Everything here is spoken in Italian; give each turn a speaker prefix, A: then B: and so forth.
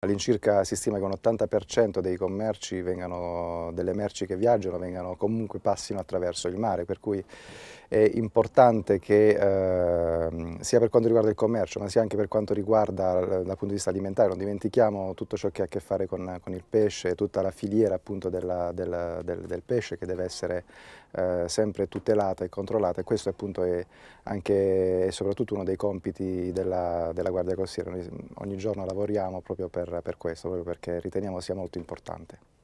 A: All'incirca si stima che un 80% dei commerci, vengano, delle merci che viaggiano, vengano, comunque passino attraverso il mare, per cui è importante che eh, sia per quanto riguarda il commercio ma sia anche per quanto riguarda eh, dal punto di vista alimentare, non dimentichiamo tutto ciò che ha a che fare con, con il pesce, tutta la filiera appunto della, della, del, del, pesce che deve essere eh, sempre tutelata e controllata e questo appunto è anche e soprattutto uno dei compiti della, della Guardia Costiera, Noi ogni giorno lavoriamo proprio per, per questo, proprio perché riteniamo sia molto importante.